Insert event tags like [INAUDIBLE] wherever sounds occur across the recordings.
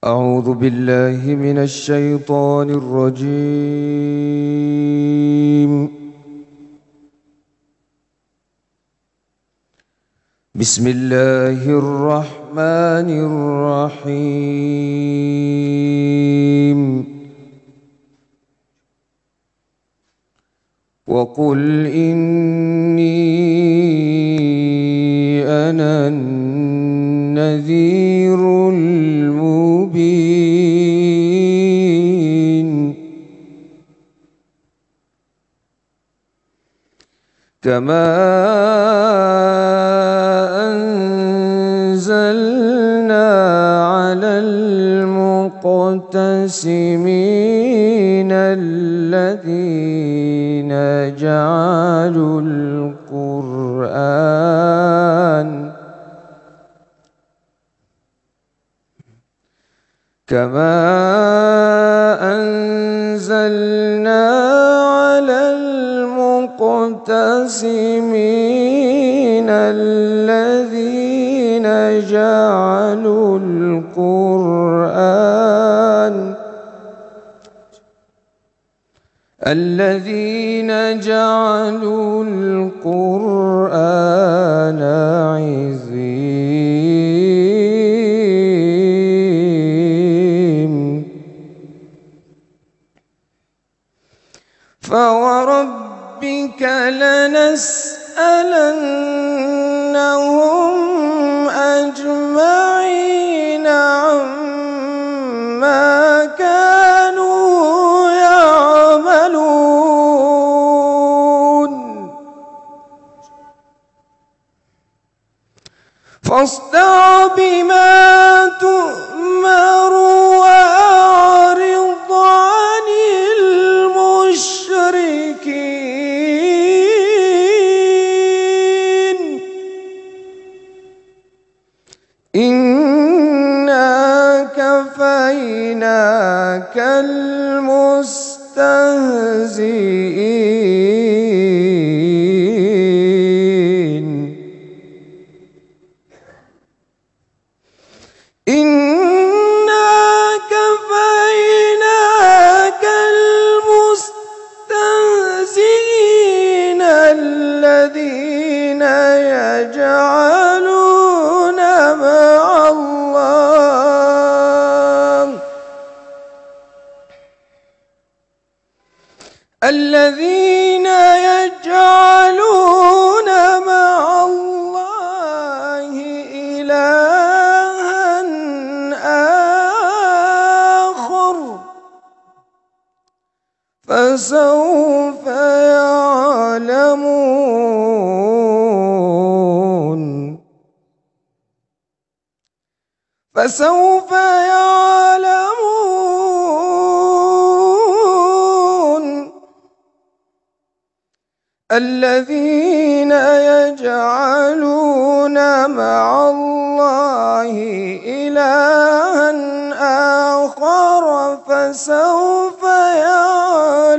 أعوذ بالله من الشيطان الرجيم بسم الله الرحمن الرحيم وقل إني أنا النذير كما أنزلنا على المقتسمين الذين جعلوا القرآن كما أنزلنا المقتسمين الذين جعلوا القرآن الذين جعلوا القرآن عزا لَنَسْأَلَنَّهُمْ أَجْمَعِينَ عَمَّا كَانُوا يَعْمَلُونَ فَاصْدَعْ بِمَا كالمستهزئين الذين يجعلون مع الله إلها آخر فسوف يعلمون فسوف يعلمون الذين يجعلون مع الله إلها آخر فسوف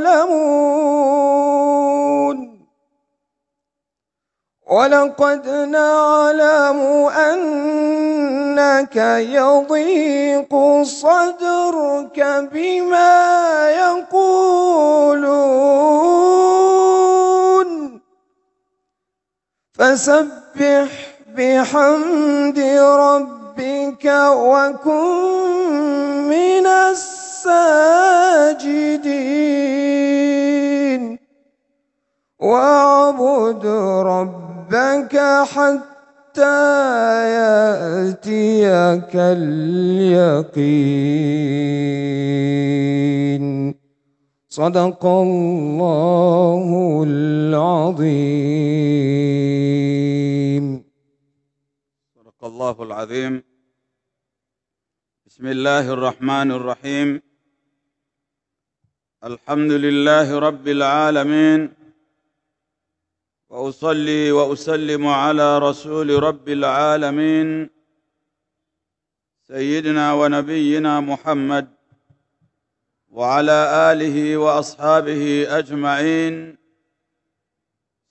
يعلمون ولقد نعلم أنك يضيق صدرك بما يقولون فسبح بحمد ربك وكن من الساجدين واعبد ربك حتى يأتيك اليقين صدق الله العظيم صدق الله العظيم بسم الله الرحمن الرحيم الحمد لله رب العالمين وأصلي وأسلم على رسول رب العالمين سيدنا ونبينا محمد وعلى اله واصحابه اجمعين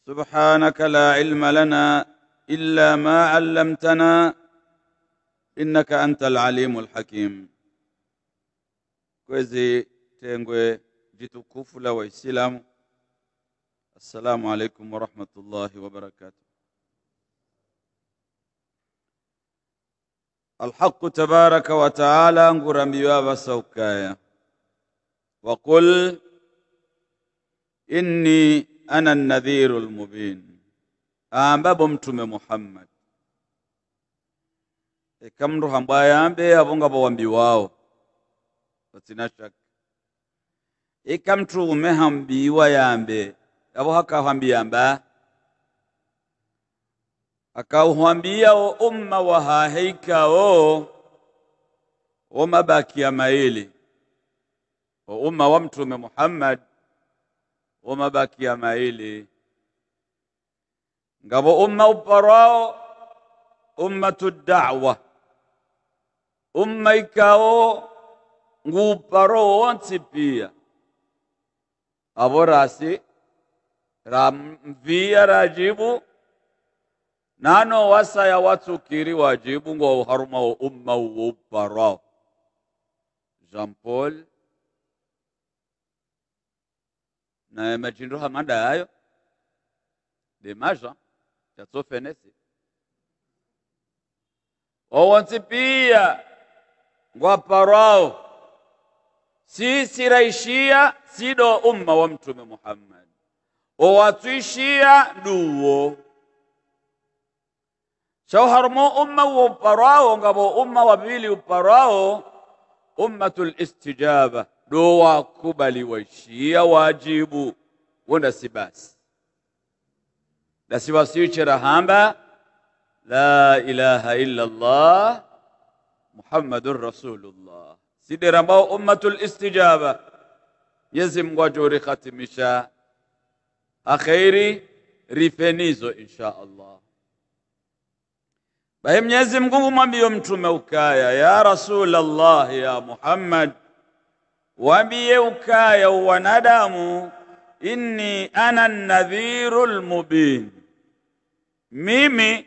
سبحانك لا علم لنا الا ما علمتنا انك انت العليم الحكيم kwezi tengwe jitukufu la waislamu assalamu alaikum warahmatullahi wabarakatuh alhaqu tabaraka wataala ngurambiwa vasaukaya وقل inni ana nadhiru lmubin, aambabo mtume Muhammad eka mndu hambw ayambe avo nga vawambi wao vasina shaka eka mtume hambiwa yambe avo hakahwambi yamba akauhwambiyawo umma wahaheikawo wo mabakia maili umma wa mtume Muhammad ya maili ngabo umma uparwao ummatu da'wa umma ikao nguparo wonsi pia avo rasi ramvia rajibu nano wasaya watsukiri wajibu ngo uharuma wa umma uwo uparwao Jean Paul na mada ayo yayo yatsofenesi chatsofenesi owonsipiya ngwaparao sisiraishiya sido umma wa mtume muhammadi owatswishiya duwo shauharumo umma uparwao ngabo umma wabili uparwao ummatu listijaba wakubali waishia wajibu wona si basi na si wasiuchera hamba la ilaha illa Allah Muhammadur Rasulullah sidira mbao ummatul istijaba Mwenyezi Mungu ajuri khatimisha akhiri rifenizo insha Allah bahi Mwenyezi Mungu mwambie mtume ukaya ya Rasulullah ya Muhammad wambiyeukayo wanadamu inni ana nadhiru lmubin, mimi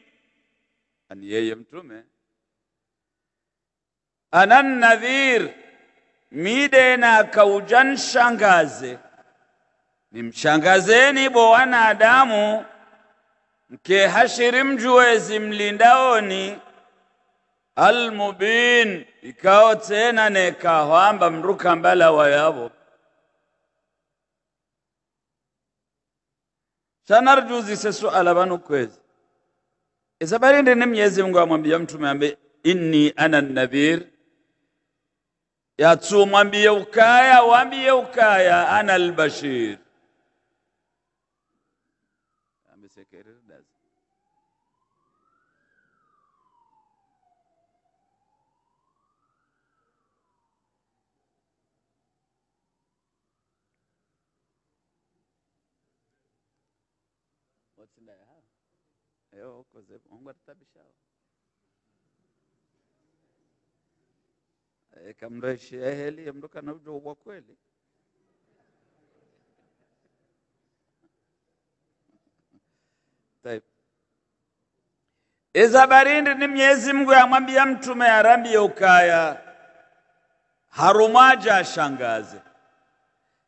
ani yeye Mtume ana nadhir midena akaujan shangaze nimshangazeni bo wanadamu mke hashiri mjuwezi mlindaoni almubin ikao tsena nekahwamba mndu khambalawa yavo sanarjuzise suala vanu kwezi isabari ni mnyezi mungu amwambia mtume ambe inni ana nadhir yatsu mwambie ukaya wambie ukaya ana albashir sababisha eka eh, mreshi eheli na ujo wa kweli Taip. iza ni mnyezi mngu yamwambia mtume ya ukaya harumwaja ashangaze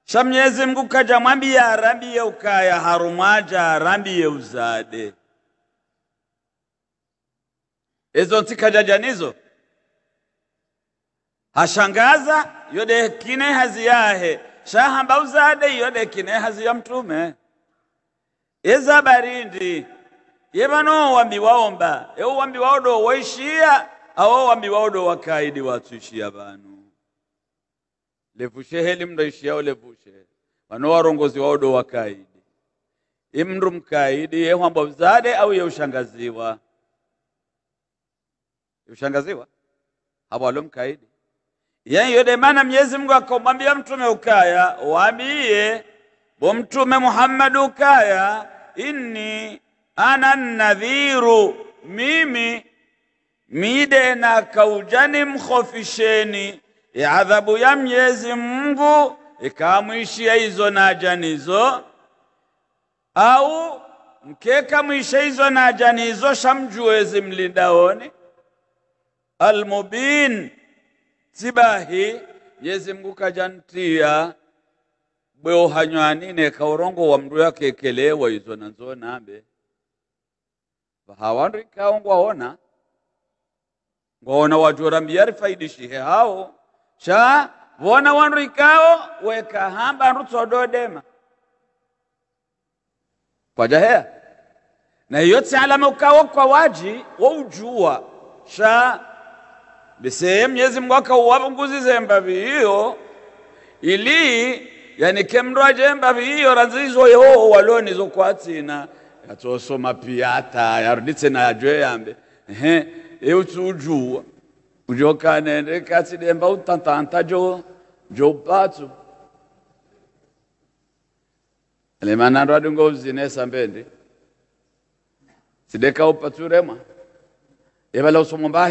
sha mnyezi mngu kaja mwambiye ya ukaya harumwaja ya uzade ezo ntsika jajanizo hashangaza yode kine hazi yahe shahamba uzade yode kine hazi ya mtume eza barindi yevano wambi waomba ewo wambi waodo waishia awo wambi waodo wakaidi watsuishia vanu levushe heli mndoishiao levushe vano warongozi waodo wakaidi imndu mkaidi yehwamba uzade au yeushangaziwa Ushangaziwa hawa waliomkaidi yeye. Ndiyo maana Mwenyezi Mungu akamwambia mtume ukaya, waambie bo mtume Muhammad ukaya, inni ana nadhiru, mimi mide na kaujani mkhofisheni ya adhabu ya Mwenyezi Mungu ikamwishia hizo najanizo, au mkeka mwisha hizo najanizo, shamjuwezi mlindaoni almubin zibahi nyezi Mungu kajantia bweo hanywanine kaurongo wa mndu yakekelewa izo nazo nambe hawandu ikao ngwaona ngwaona wajora mbiyari faidishihe hao sha vona wandu ikao hamba andu tsododema kwajahea na iyo tsalama ukawo kwa waji woujua sha bese mnyezi mungu akauwava nguzize mbavi hiyo ili yanike mndwaje mbavi hiyo ranzizo yehoho walonizo kwatsina yatsosoma piyata na najwe yambe ehe eutsujuwa ujokanende katsidemba utantanta jo jo patu jopatsu lemanando adungo uzinesa mbendi sideka upatsure mwa evala usomomba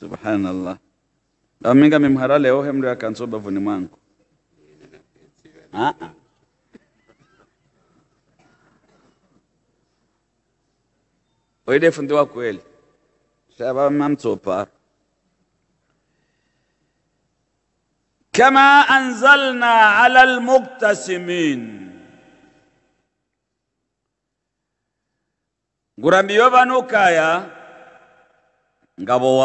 subhanallah aminga ah, mimharale ohe mndu akansoba vuni mwangu ah, ah. oide fundi wa kweli shaba mamtsopa kama anzalna ala almuktasimin ngurambiyo vanukaya ngabo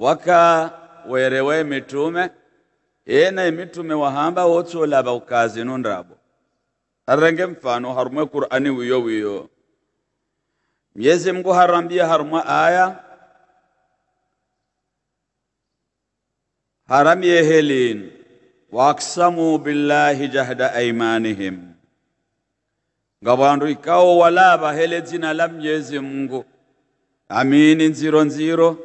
waka werewe mitume yena emitume wahamba wotsolaba ukazi nundrabo harenge mfano harumwe qur'ani wiyo wiyo myezi mngu harambia harumwe aya haramye helin aksamu billahi jahda aimanihim ngabo ikao walaba hele zina la myezi mngu amini nziro nziro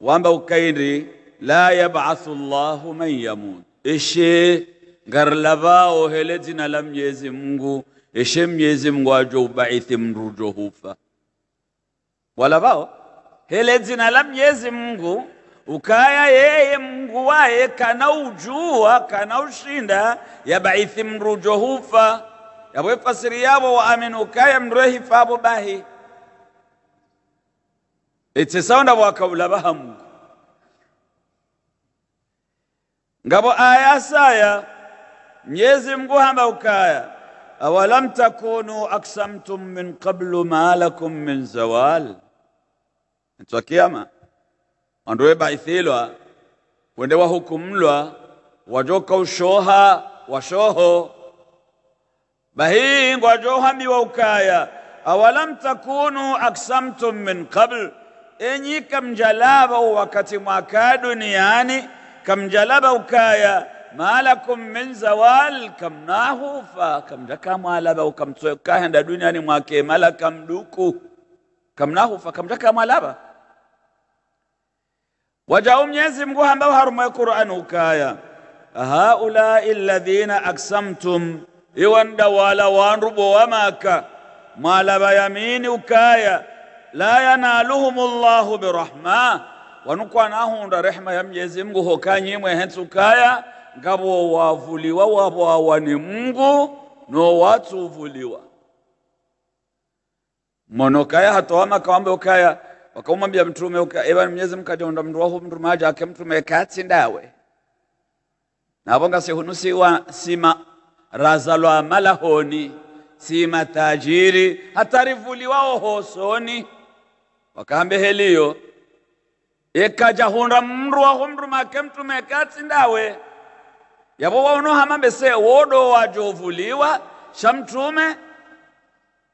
wamba ukairi la yabathu llahu man yamut eshe ngarlava ohele dzina la mnyezi mungu eshe mnyezi mungu ajo ubaithi mndujo hufa walavao hele dzina la mnyezi mungu ukaya yeye mungu waye kana ujua kana ushinda yabaithi mndujo hufa yabwe fasiri yabo waamini ukaya mndrehifavo bahi ekisawunda bwakabulaba hamu ngabo aya saya mnyezi mngu hamba ukaya awalam takunu aksamtum min qablu ma lakum min zawal ntwakiama wandowe baithilwa wende wahukumlwa wajoka ushoha washoho bahii ngwajohamiwa ukaya awalam takunu aksamtum min kablu. enyi kamjalaba wakati mwaka duniani kamjalaba ukaya malakum min zawal kamnahu fa kamjaka mwalaba kamtsoka henda duniani mwake malaka mduku kamnahu fa kamjaka mwalaba wajao mnyezi mngu ambao harumwe qur'an ukaya haulai alladhina aksamtum iwanda wala wanrubo wamaka mwalaba yamini ukaya la yanaluhumullahu birahma wanukwanahunda rehema ya mjezi mngu hokanyimwe hensukaya ngabo wavuliwa wawawa ni mngu no watsuvuliwa mono kaya hatowama kawambe ukaya wakamwambia mtume eva mnyezi mkajonda mndu wahu mndu maja ake mtume katsi ndawe navonga sihunusiwa sima razalwa malahoni sima tajiri hatarivuliwa ohosoni wakambe heliyo ekachahunda mndu wahumndu make mtume katsindawe yavo waunohama mbese wodo wajovuliwa sha mtume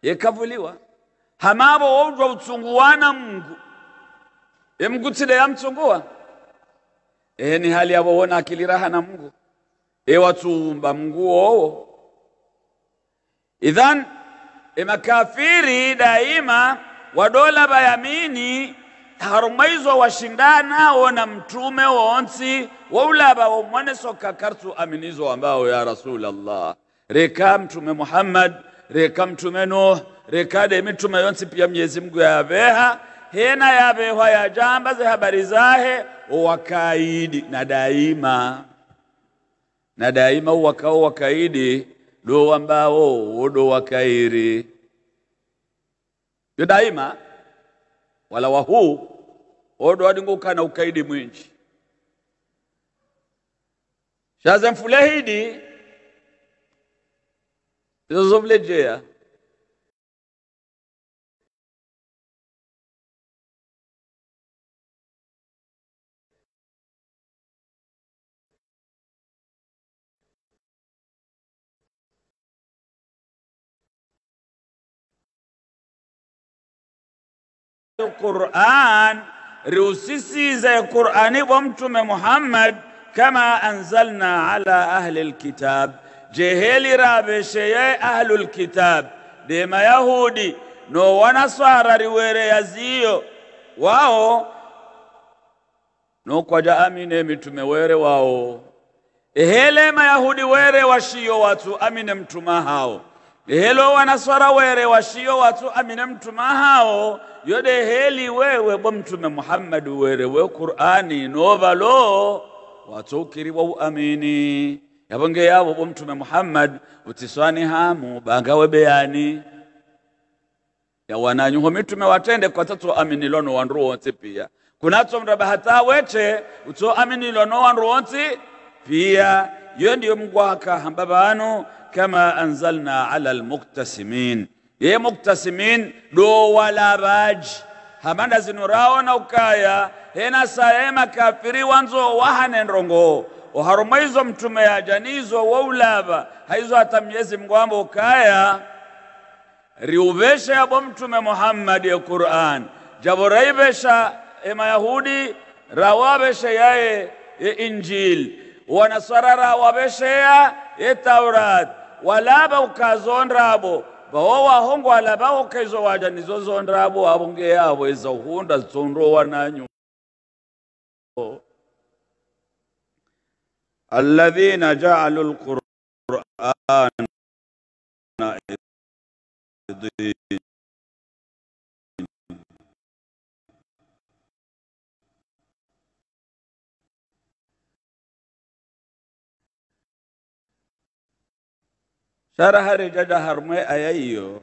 yekavuliwa hamavo woujwa utsunguwana mungu emgutsile yamtsunguwa ehe ni hali yavo wona akiliraha na mngu ewatsuumba mungu wowo idhan emakafiri daima wadola bayamini harumaizo washindana wona mtume wonsi waulaba womwene kartu aminizo ambao ya rasulallah reka mtume muhammad reka mtume nuh de mitume yonsi pia mnyezi mngu yaveha hena yavehwa yajamba ze habari zahe owakaidi na daima na daima uwakao wakaidi do ambao wodo wakairi yo daima wala wahuu odo na ukaidi mwinji shaze mfulehidi zizovulejea Qur'an, riusisize Qur'ani wa Mtume Muhammad kama anzalna ala ahli alkitab, jehelirabesheye ahlu lkitab de mayahudi no wanaswara yazio wao nokwaja amine mitume were wao ehele mayahudi were washiyo watu amine mtuma hao ehelo wanaswara were washiyo watu amine mtuma hao yode heli wewe mtume muhammad werewe qur'ani novalo watukiri wa uamini yabonge yabo mtume muhammad utiswani hamu banga beyani yawananyuho mitume watende kwatatu aminilo no wandu wonse pia kunatso mndaba hata weche utso aminilo no wandu wonse pia yo ndiyo mgwaka hamba banu kama anzalna ala almuktasimin ye muktasimin do walabaji zinurao na ukaya hena saya makafiri wanzo wahane nrongo oharuma izo mtume yaja nizo haizo hata mnyezi mgwambo ukaya riuvesha yabo mtume muhammadi ya qur'an jabo raivesha emayahudi rawavesha yaye ye injil wanaswara rawavesheya ye taurat walaba ukazondrabo bawowa hongwala kezo waja nizo zondrabo wabonge yabo ezahunda zonrowa nanyu الذين جعلوا القرآن شرح رجد هرمي أيئيو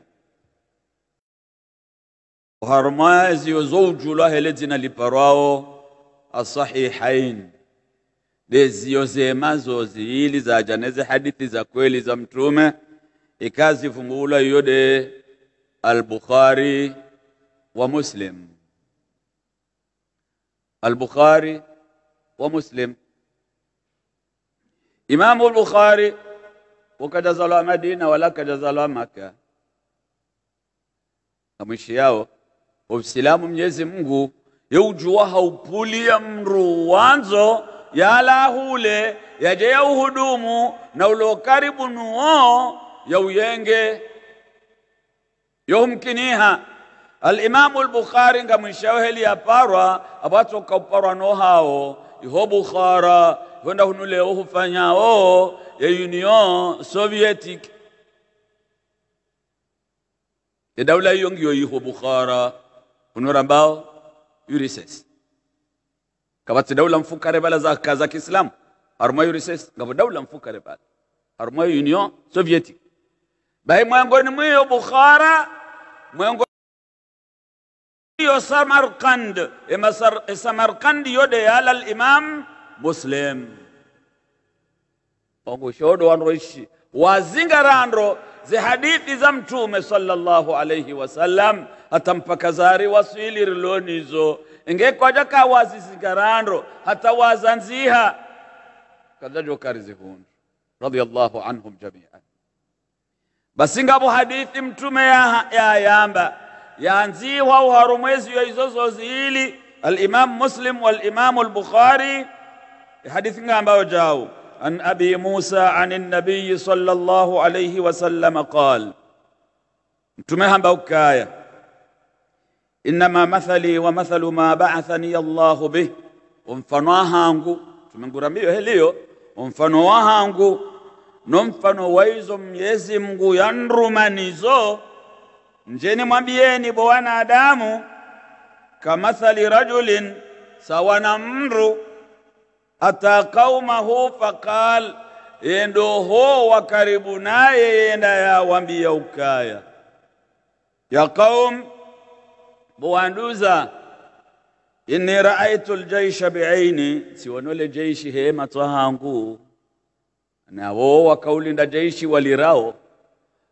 وهرمي زيو زوج الله لدينا لبراو الصحيحين دي زيو زيما زو زيلي زا جانزي حديثي زا كويلي زا متروم إكازي فمولا يودي البخاري ومسلم البخاري ومسلم إمام البخاري wakajazalwa Madina wala kajazalwa Maka. Na mwishi yao waislamu Mwenyezi Mungu yeujua haupulia mru wanzo yalahule yaje uhudumu na ulo karibu nuo yauyenge yohumkiniha alimamu al-Bukhari nga mwishawo heli yaparwa abatoka uparwa no hao iho bukhara kwenda kunule okufanya o ye union sovietic edaula iyo ngiyo iho bukhara kunora mbao urises kabati daula mfukare bala za kaza kiislamu haruma urises ngabo daula mfukare bala haruma union sovietic bahi mwengoni mwiyo bukhara mwengoni yo Samarkand e masar e Samarkand yode imam muslim ongushodo wanroishi wazingarandro zi hadithi za mtume sallallahu alayhi wasallam hata mpaka zari wasilirlonizo ingekwaja ka wazizingarandro hata wazanziha kadajo karizihundu radiyallahu anhum jamian basingabo hadithi mtume yayamba ya هو وهرميز يزوزوز إلي الإمام مسلم والإمام البخاري حديث نعم جاو عن أبي موسى عن النبي صلى الله عليه وسلم قال تمهم بوكاية إنما مثلي ومثل ما بعثني الله به ومفنوها عنكو تمنقر ميو هليو ومفنوها عنكو نمفنو ويزم يزم يانرمانيزو njeni mwambieni bwana Adamu, kamathali rajulin, sawa na mru ata qaumahu faqal, endo ho wa karibu naye yenda yawambia ukaya ya qaum bowanduza inni raaitu ljaisha biaini, siwanole jeishi hema twahangu navo wakaulinda jeishi walirao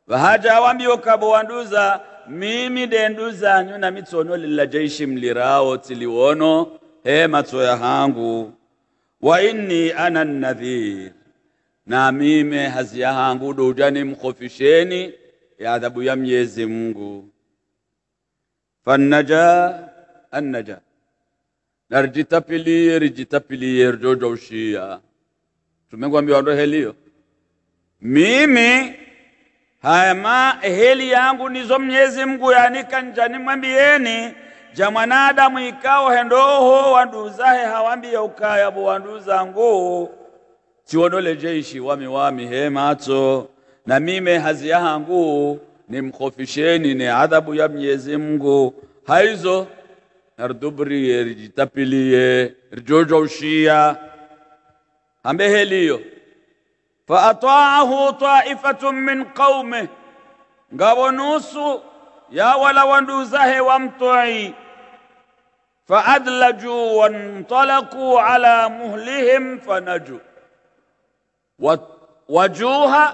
vahajawambiyoka bowanduza mimi ndenduzanyu na mitsono lila jeishi mlirao tiliwono he matsoya hangu wa inni ana nadhir na mime haziya hangu dojani mkhofisheni ya adhabu ya myezi Mungu fannaja annaja narijitapilie rijitapilie rijojoushiya tumengwambiwa ndo heliyo mimi haya ma heli yangu nizo Mnyezi mngu yanika njani mwambiyeni ja mwanadamu ikao hendoho wandu zahe hawambiye ukayabo wandu zangu chiwonole jeishi wami wami he matso na mime hazi ni nimkhofisheni ni adhabu ya Mnyezi mngu haizo ardubrie rijitapiliye heli hambeheliyo فأطاعه طائفة min qaume ngabo nusu ya wala wandu zahe wamtoi faadlaju wantalaqu ala muhlihim fanaju wajuha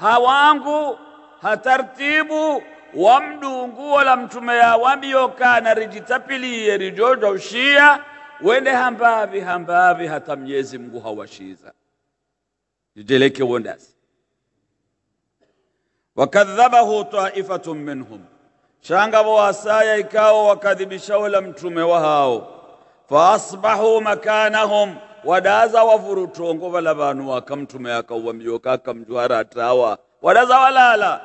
hawangu hatartibu wamdu nguo la mtume ya wamiyokana rijitapiliye rijojo shia wende hambavi hambavi hata mnyezi mngu hawashiza liteleke wonders wakadhabahu taifatun minhum shangabo wasaya ikawo wakadhibisha wala mtume wa hao faasbahu makanahum wadaza wavurutongo vala vanhu wakamtume akauwamyoka akamjuharatawa wadaza walala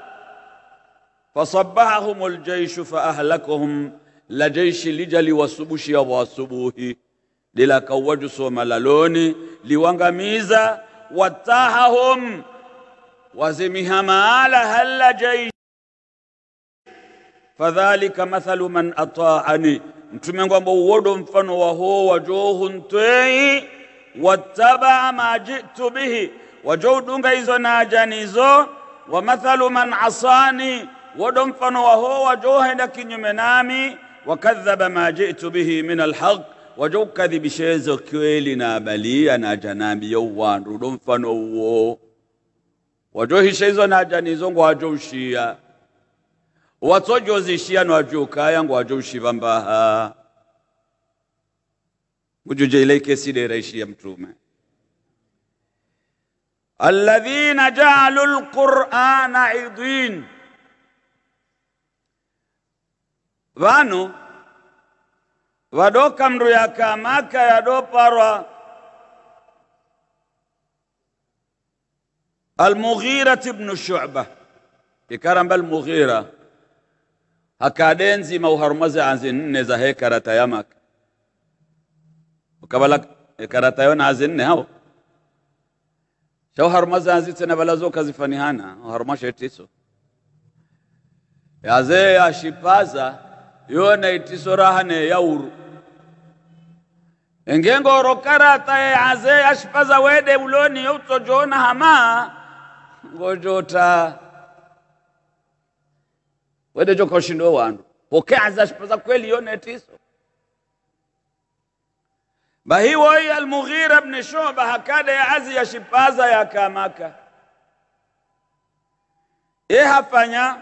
fasabahahum ljaishu faahlakahum la jaishi lija liwasubushia wasubuhi lila soma laloni liwangamiza واتاههم وزمها ما لها جيش فذلك مثل من أطاعني نتمنى أن أقول وهو وجوه تي واتبع ما جئت به وجود غيزنا جنيزو ومثل من عصاني ودنفن وهو وجوه لكن وكذب ما جئت به من الحق waja ukukadhibisha kweli na abalia na ajanaambia uwandu do mfano uo wajohisha hizo na ajanizo ngo wajo ushiya watsojozishiya na wajo ukaya ngo wajo ushiva mbaha ngujuje ile kesi dera ishiya mtume alladhina jaalu alqur'ana idin vano Wadoka mru ya kamaka ya doparwa Al-Mughira ibnu shuba ikaramba almughira hakadenzima uharumaze anzi nne za he karata yamaka ukabala karata yona azi nne hao shauharumaze anzi tsene vala zoka zifanihana uharumashe tiso yaze yashipaza yona itiso rahane uru engengoro karata e aze ashpaza wede uloni jona hama ngojota wede shindo wandu poke ashpaza kweli yone tiso bahiwoyi almughira bni shoba hakada ya azi yashipaza yakamaka yehafanya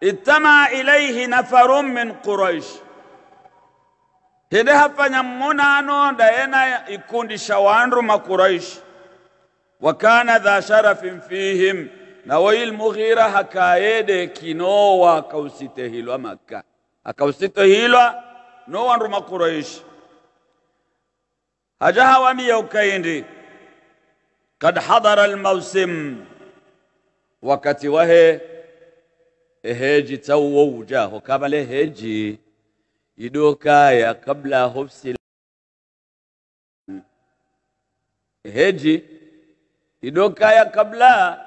itama ilaihi nafarun min quraishi tede hafanya mmonano dayena ikundisha wandu makuraishi wakana dha sharafin fihim nawoil mughira hakayede kinowa akausitehilwa maka akausitehilwa no wandu makuraishi hajahawamiya ukaindi kad hadara almausim wakati wahe eheji tauwo ujaho kabale heji idoka ya kabla hobsi heji idoka ya kabla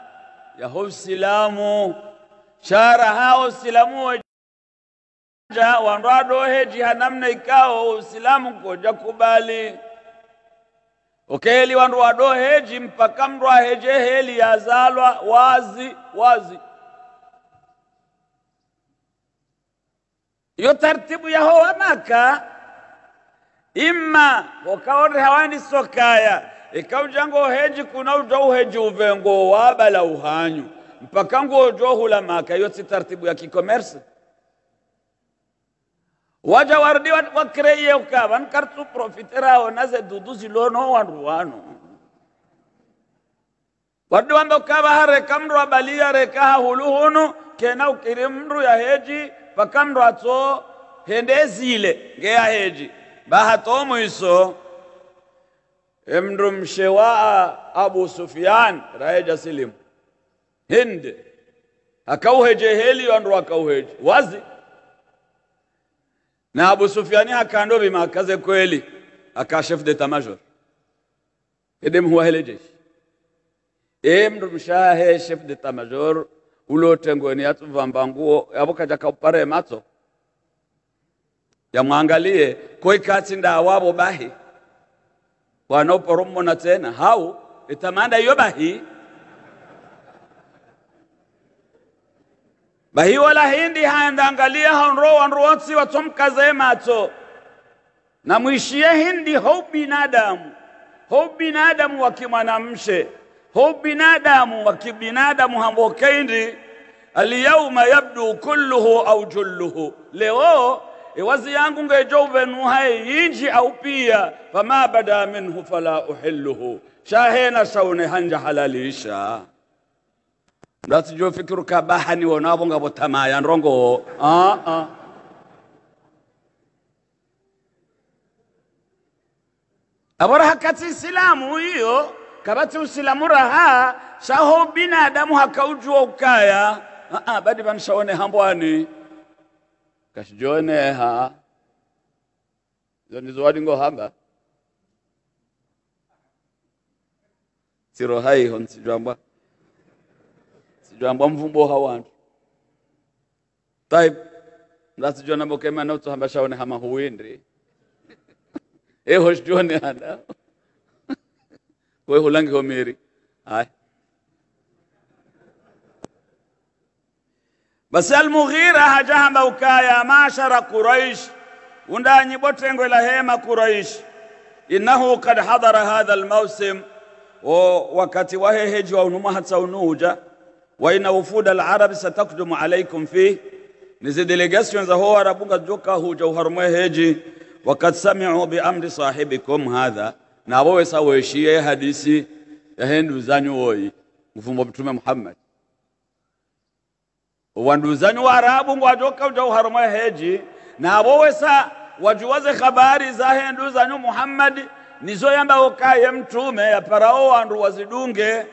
ya hobsilamu shara hao silamu ja wandwado heji hanamna ikao usilamu koja kubali okeli okay, wado heji mpaka mndwa heje heli yazalwa wazi wazi Hiyo tartibu ya hoa Maka imma wokaore hawani sokaya ikaujango heji kuna ujo uheji uvengo wabala uhanyu mpaka ngo ujo hula Maka. Hiyo si tartibu ya kikomersi waja wardi wakreye uka wan kartu profiterao naze dudu zilono wanruwano wardi wamba ukaba hare abalia reka hahuluhunu kena ukiri mru ya heji pakamndu atso hende ezile ngeya heji bahato mwiso emndu mshewaa abu sufyan raheja silimu hindi akauheje heli andu akauheje wazi na abu sufyani hakando bimakaze kweli aka chef d'état major edem huwa helejeshi emndu mshahe chef d'état major ulotengweni yatuvamba nguo yavo kajakapare matso yamwangalie koikati nda wavo bahi wanoporomona tena hau itamanda iyo bahi bahi wala hindi haendaangalia haonro wanruotsi watsomkaze matso namwishie hindi hou binadamu hou binadamu wakimwanamshe هو بنادم وكبنادم hambokendi alyauma yabdu kulluhu au julluhu leo iwazi yangu ngejo uvenuhaye yinji au pia fama bada minhu fala uhilluhu shahena saune hanja halalisha mdati jo fikiru kabaha ni wonavo ngavo tamaya nrongo ah, ah. abora hakati isilamu hiyo kabati usilamura ha saho binadamu hakaujua ukaya aa badi banshaone hambwani ha izo zwadi ngo hamba siro hon sijamba sijamba mvumbo ha jona mokema na utu hamba shaone hama huwindri [LAUGHS] eho shijone hanao way hollaanka homeeri basi almughira hajahamba ukaya mashara quraish undanyi botengwe la hema quraish innahu qad hadara hadha almawsim o wakati waheheji wa unuma hata unuja wa ina ufuda alarabi satakdumu alaikum fi nizi delegation za hoa rabunga joka huja uharumwe heji wakad samiu biamri sahibikum hadha nabo wesa weshiye hadisi yahenduzanyu woyi mfumbo mtume Muhammad wanduzanyu wa arabu ngwajoka uja uharoma heji nabo wesa wajuwaze habari za henduzanyu Muhammad nizo yamba ukaye mtume yaparao wandu wazidunge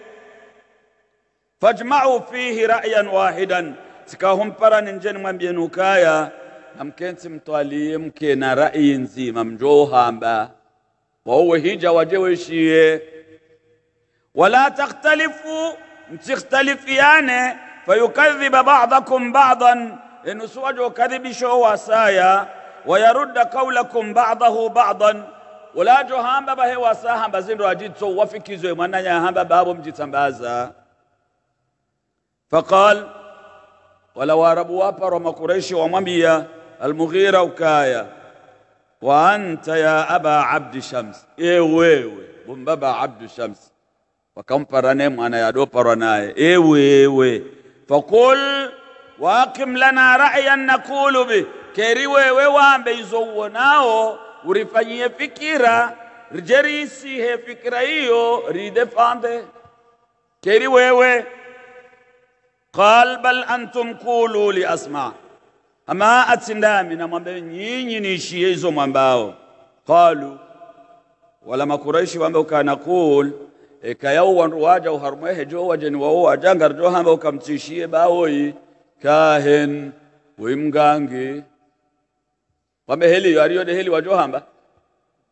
fajma'u fihi ra'yan wahidan sikahumpara ninjeni mwambienukaya namkensi mtwalie mke na rai nzima mjohamba وهو هيجا وجوشي ولا تختلفوا تختلف يعني، فيكذب بعضكم بعضا ان سوجو كذب شو وسايا ويرد قولكم بعضه بعضا ولا جو هام بابا هي وسا هام بزين راجيتو وفيكي زوي مانا يا هام بابا مجيتا فقال ولو عربوا قريش ومبيا المغيره وكايا وأنت يا أبا عبد الشمس إيه ويه بمبابا عبد الشمس وكم فرنم أنا يا دو فرناي إيه ويه فقل واقم لنا رأيا نقول به كيري ويه وام بيزوناه ورفعني فكرة رجريسي هي فكرة إيو ريد فاندي كيري ويه قال بل أنتم قولوا لأسمع ama atsindami namwambia nyinyi niishie hizo mwambao qalu wala makuraishi wamba ukanaqul e kayau wanruwaja uharmehe jowajeni wawo ajangar johamba ukamtishie bawoyi kahen wimgangi wambe heliyo ariyode heli wajohamba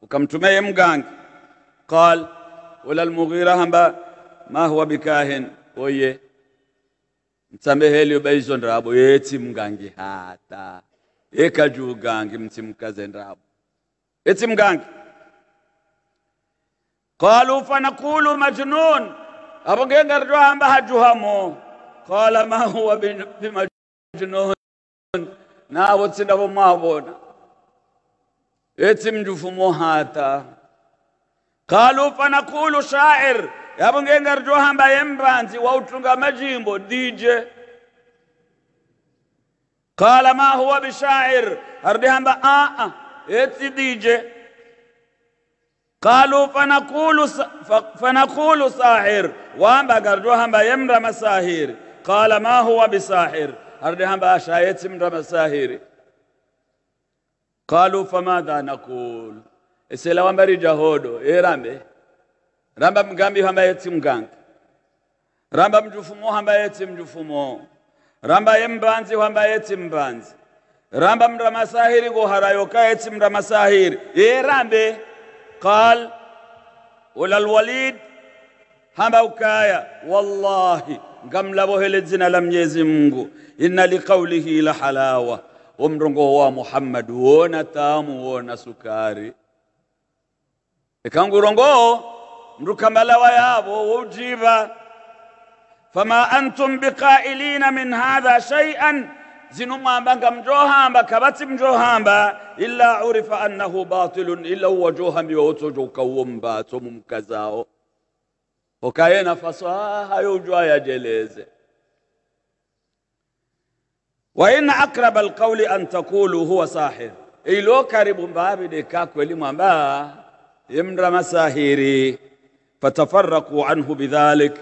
ukamtumeye mgangi qal wala almughira hamba ma huwa bikahen oye msameheli ubeizo ndrabo yethi mngangihata ekajugangi mtsimkaze ndrabo yethi mngangi qalu fanaqulu majnun abo ngengarjohamba hajuhamo qala ma huwa bimajnun nabo tsindabo mwabona yethi mjufumo hata qalu fanaqulu sha'ir yabo ngengari johamba yembanzi wautunga majimbo dj kala ma huwa bishair ardi hamba aa eti dj قالوا فنقول فنقول ساحر وامبا غردوها با يمرا مساهير قال ما هو بساحر اردها با شايت يمرا مساهير قالوا فماذا نقول اسلام بري جهودو ايرامبي ramba mgambi hamayeti mgangi ramba mjufumo hamayeti mjufumo ramba ye mbanzi hamayeti mbanzi ramba mramasahiri goharayokayeti mramasahiri ye rambe qal ولا الوليد hamba ukaya wallahi ngamlabohele dzina la mnyezi mungu inna liqaulihi la halawa wa mrongo wa muhammad wona taamu wona sukari ekangurongoo ركمل وياب وجيبا فما أنتم بقائلين من هذا شيئا زنما بنك مجوهام كبت مجوهام إلا عرف أنه باطل إلا وجوهم يوتجو كوم باتم كزاو وكاين فصاها يوجوا يا جليز وإن أقرب القول أن تقولوا هو ساحر إلو كاربون بابي ديكاك ولي مبا يمرا مساهيري fatafarraqu anhu bidhalik,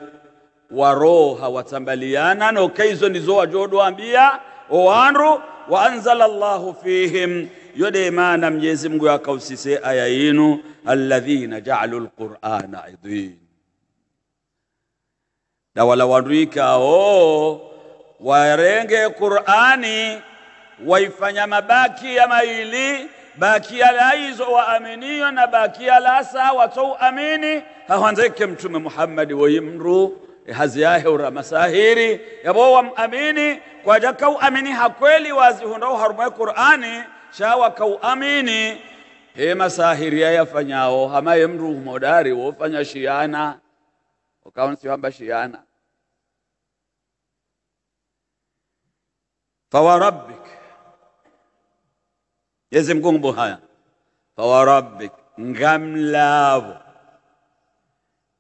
waroha watambaliana na ukaizo nizo wajodwambia owandu waanzala llahu fihim yode imana mnyezi mungu yakausise aya yinu alladhina jaalu lqurana idin dawala wandu ikao warenge qurani waifanya mabaki ya maili baakiyalaizo waaminiyo na baakiyalasa watou amini hahwanzeke mtume muhammadi woyimru e haziyahewra masahiri yabo wamamini kwaja kau amini hakweli wazihundau harumwe qur'ani shawa kau amini he masahiri ya yafanyao hamaye mru humodari wofanya shiana wamba shiana fawarabik yeze mgongo haya fawarabbik ngamlavo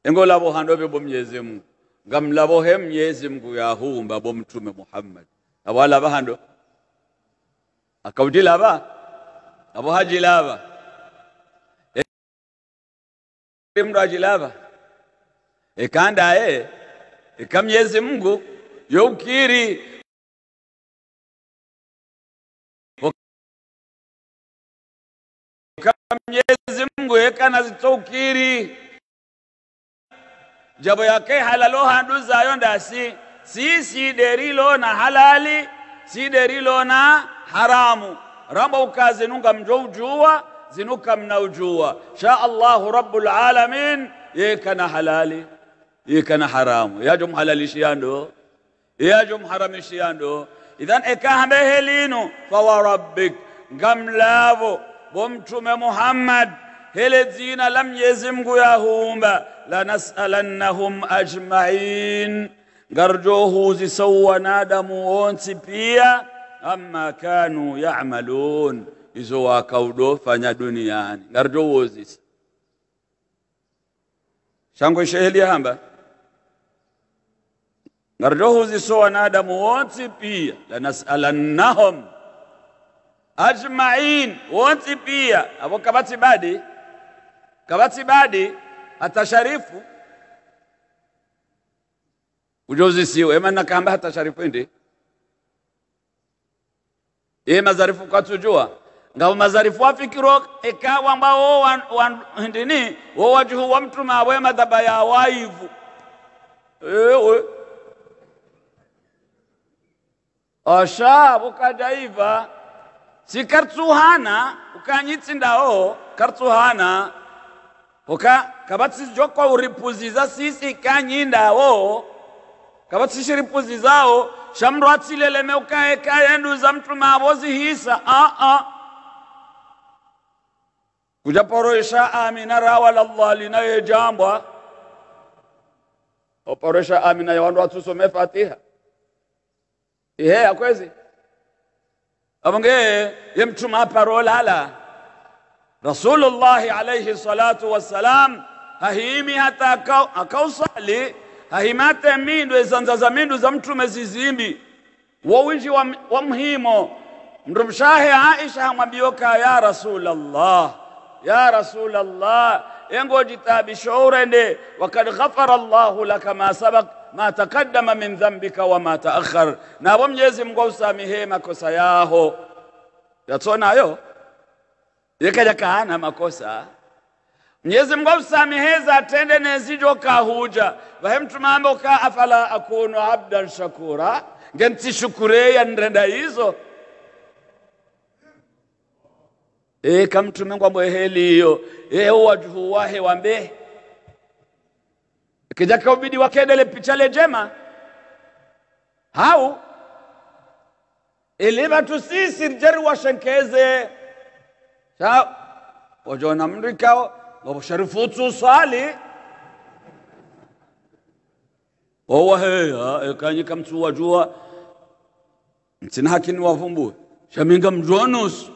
engolavo handobe bomyeze mungu ngamlavo he mnyezi mungu yahumba mtume muhammad ba hando akautilava avo hajilava e mndu ajilava ekandaye eka mnyezi mungu youkiri ekana zitokiri jabo yake halalo handu zayo ndasi sisi derilo na halali si derilo na haramu ramba ukazi nunga mjoujua zinuka mnaujua sha Allah rabbul alamin yekana halali yekana haramu yajo mhalalishiando yajo mharamishiando idhan ekahambehelino fawarabbik gamlavo bomtume muhammad hele jina la Mwenyezi Mungu yahumba lanasalannahum ajmain ngarjo huzisawu wanadamu wonsi pia amma kanu yamalun izo wakaudofanya duniani garjo wozisa shango isheheli hamba ngarjo huziso wanadamu wonsi pia lanasalannahum ajmain wonsi pia avokavatibadi hata hatasharifu ujozi sio ema nakamba hatasharifu ndi ye mazarifu tujua ngao mazarifu afikiro ekawa ambao wa, wa, ndini wo wajuhu wa mtume awe madhaba ya waivu ewe ee, asha ukajaiva sikartsuhana ukanyitsindawo kartsuhana oka kabatsi joko uripuziza sisi wo kabatsi shiripuzizawo shamndu atsileleme ukaeka yenduza mtume avozihisa a a kuja e amina rawala llah linayo jambwa e amina ya wandu fatiha ihe akwezi avonge ye mtuma parolala Rasulullah alaihi salatu wassalam hahimi hata akausali hahimate mindwe zanza za mindu za mtume zizimbi wowinji wa, wa mhimo mrumshahe aisha hamwambiyoka ya rasulallah ya rasulallah engojitabisho urende wakad ghafara llahu laka ma sabak ma taqaddama min dhambika wa ma taakhar nabo mnyezi mngu ausamihe makosa yaho yatsonayo yekaja kahana makosa mnyezi mungu akusamiheza atende nezijo kahuja ka afala akunu abdan shakura ngentishukureya nrenda izo eka mtume ngwa mweheliyo eu wajuhu wahe wambe kija kaubidi wakedele pichale jema hau ili vatu sisi jeru washenkeze sawa wajaona mri kao wabusharifutu swali wawa heya ekanyika mtu wajua ntina hakini wavumbue shaminga mjonusu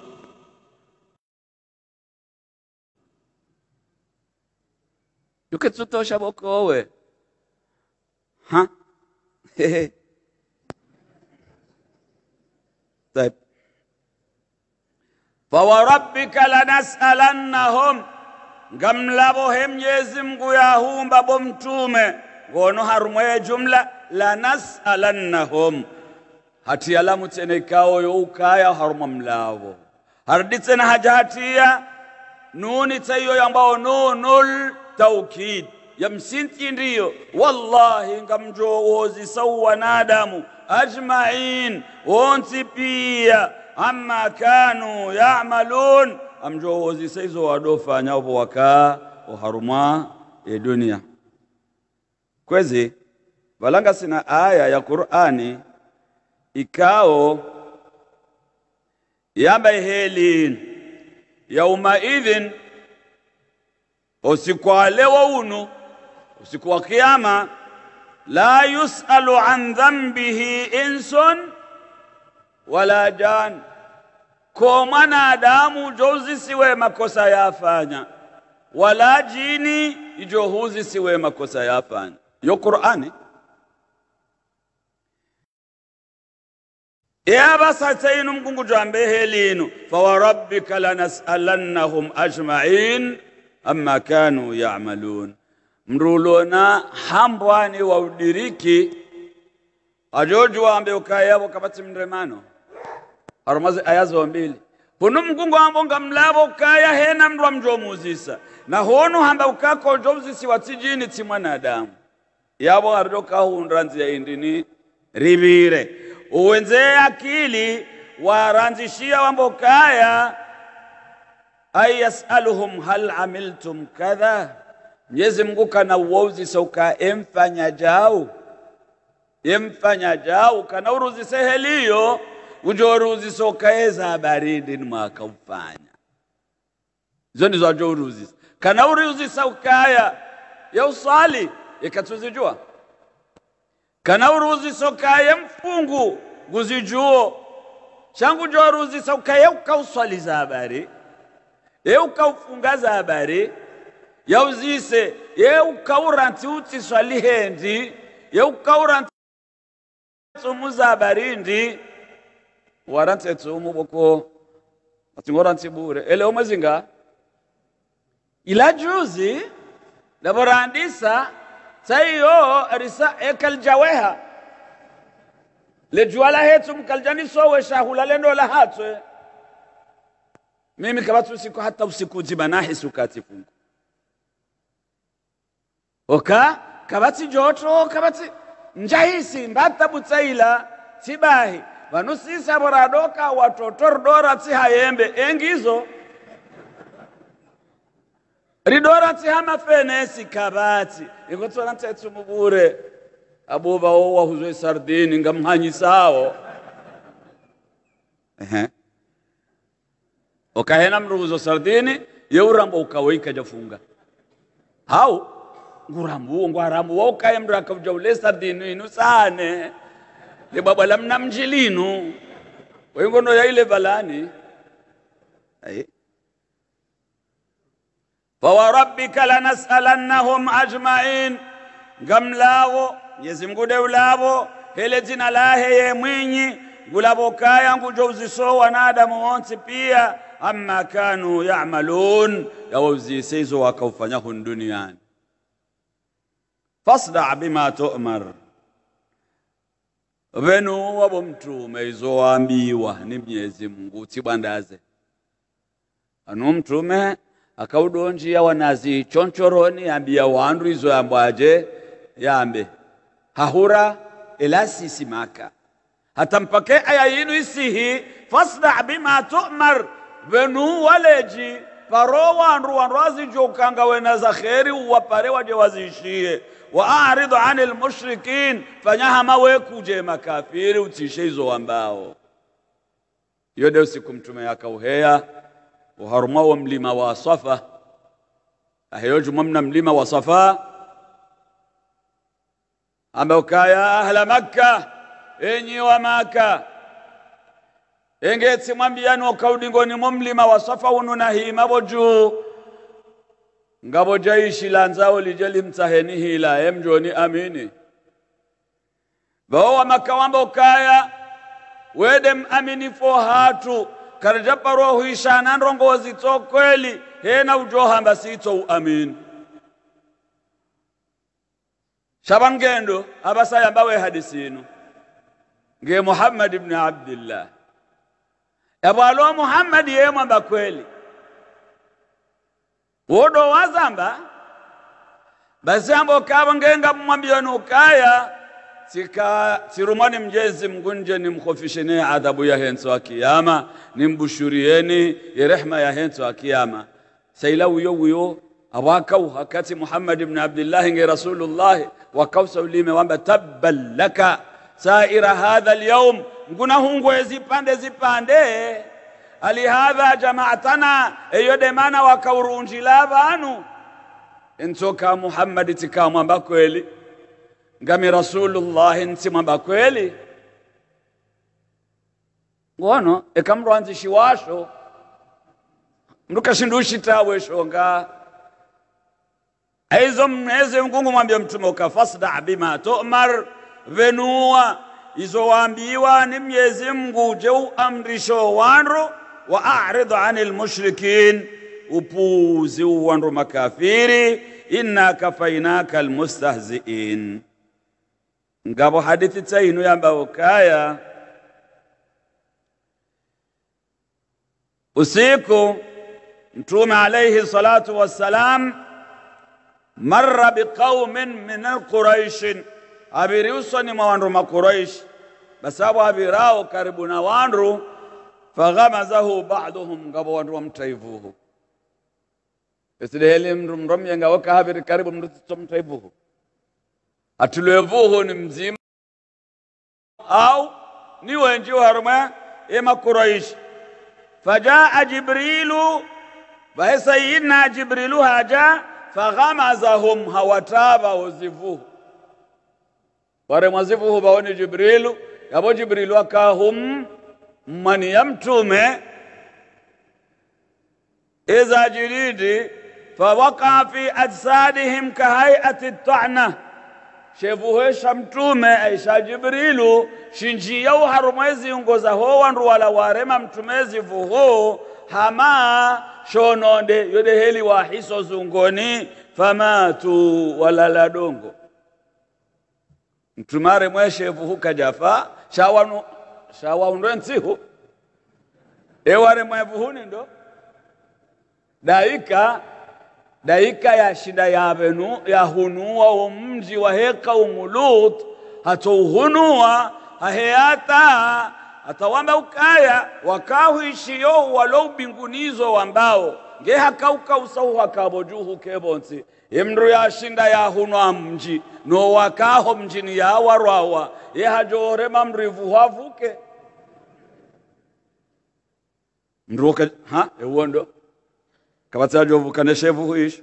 yukitsutosha bokowe ha طيب fawarabbika lanas'alannahum ngamlabo he mnyezi mngu yahumba bo mtume ngono harumweye jumla lanas'alannahum hatiya lamutsene tsene ukaya haruma mlavo hardi haja hatiya nuni tsaiyo yambao nunul taukid yamsinti ndiyo wallahi ngamjowozi sauwanadamu ajmain wonsi pia amma kanu ya'malun amjua uozisa izo wadofanyapo wakaa e dunia kwezi valanga sina aya ya qur'ani ikao yauma yaumaidhin usiku alewa unu usiku wa kiama la yusalu an dhambihi insun wala jan ko mwanadamu jozi siwe makosa yafanya wala jini ijo siwe makosa yafanya yo qur'ani yabasatsainu mkungu jambe helinu fawarabbika lanas'alannahum ajma'in amma kanu ya'malun mrulona hambwani wa udiriki ajoju ambe ukayabo kapati mremano aromaze aya zo mbili puno mgungu nga mlavo ukaya hena mjwa muzisa na honu hamba ukako jomzisi watsijini tsimwanadamu yavo arido kahundra ya indini rivire uwenze akili waranzishia wambo kaya ay yasaluhum hal amiltum kadha nyezi mngu kana uwozi soka emfanya jau emfanya jau kana uruzise heliyo ujoruzi sokaeza baridi nimwakaufanya izo ndizo ajoruzi kana uruzi ukaya ya uswali ikatuzijua kana uruzi sokaya mfungu guzijuo changu sokaya ukaya za habari e, ukaufunga za habari yauzise ye ukauranti utiswalihendi ye ukauranti tsumu habari ndi warantetsu boko atingorantsi bure ele umazinga ila juzi laborandisa saiyo risa ekaljaweha lejuala hetsu mkaljani we shahula lendo la hatswe mimi kabatu usiku hata usiku nzima nahisi ukati fungu oka kabati joto kabati njahisi butsaila tibahi vanosisa voradoka watotordora tsihayembe engizo ridora tsihamafenesi kavatsi ingotsona tsetsi muvure abuva wo wahuzo isardini ngamhanyisawo ehe ukahena mruhuzo sardini yeurambo ukawe jafunga hau ngurambuwo ngwarambuwa ukaye mndu akavuja ule sardini inu sane le bwabwa la mnamji lino wengono yaile valani fawarabbika lanasalannahum ajmain ngamlawo mnyezi mngu deulavo hele jina lahe ye mwinyi ngulavokaya ngujouzisoo wanadamu wonsi pia amma kanu yamalun yawauzise izo wakaufanyahun duniani fasda bima tumar venu wabo mtume izowambiwa ni mnyezi mungu utsibandaze ano mtume akaudonjia wanazi chonchoroni yambia wandu izo yambwaje yambe hahura elasisimaka hata mpake aya yinu isihi fasda bima tumar venu waleji paro wandu wandu wazijokanga wena za kheri uwapare waje wazishie wa aridhu anil mushrikin, fanyahama wekuje makafiri utishe hizo wambao Hiyo ndio siku mtume yakauheya uharuma wa mlima wa safa aheyojuma mna mlima wa safa amba ya ahla makka enyi wa maka engetsimwambiyani ukaudingoni mo mlima wa safa uno juu ngabo jaishi la nzao lijali mtsaheni hila emjoni amini vaowa makawamba ukaya wedem fo hatu karjaparo huishana ndongozi to kweli hena ujohamba sitso uamini shabangendo abasayamba we hadisinu nge muhammad ibn abdillah yabwalo muhammad yemwamba kweli wodo wazamba basambo kavo ngenga ukaya sika sirumani mjezi mgunje nimkhofisheni adhabu ya henso ni mbushurieni ya rehma ya henso akiyama saila uyo uyo awakau hakati muhammad ibn abdillahi nge rasulullahi ulime wamba tabban laka saira hadha lyaum ngunahungwe zipande zipande alihadha jama'atana eyode mana wakaurunjila vanu ensoka muhammadi mwamba kweli ngami rasulullahi mwamba kweli ngono ekamrwanzishi washo mndukashinduushitaweshonga aizo mneze mkungu mwambia mtume ukafasda bima tomar venuwa izo waambiwa ni mnyezi mngu jeu amrisho wanru واعرض عن المشركين upuuzi uwandu makafiri inna kafainaka almustahziin ngabo hadithi tsainu yambawukaya usiku mtume alaihi salatu wassalam marra biqaumin min alquraishin abiriusoni mwa wandu makuraishi basabu abirawo karibu na wandu faghamazahu ba'dhum ngabo wandu wamtaivuhu esideheli mndu mromyenga woka habiri karibu mndu mtaivuhu atilevuhu ni mzima au ni wenjiwo harumwe ima kuraishi fajaa jibrilu vahesayina jibrilu haja faghamazahum hawatava wozivuhu waremwazivuhu baoni jibrilu yavo jibrilu akahum mmani ya mtume idha jiridi fawakaa fi ajsadihim kahaiati ta'na shevuhesha mtume aisha jibrilu shinjiya uharumwezi ungoza ho wandu wala warema mtumezi vuho hama shononde yodeheli wahiso zungoni famatu walaladongo mtumare mweshevuhuka jafa shawanu undwe ntsihu eware mwevuhuni ndo daika daika ya shida hunua umji wa heka umulut hatouhunuwa haheata atawamba ukaya wakahuishiyo walo ubingunizo wambao ngehakauka usauhu akabojuhu kebonsi imndu yashinda yahunwa mji nowakaho mjini yawarwawa yehajoorema mrivu hwavuke mnduoka ha ewuondo kavatsajovukaneshevu huisha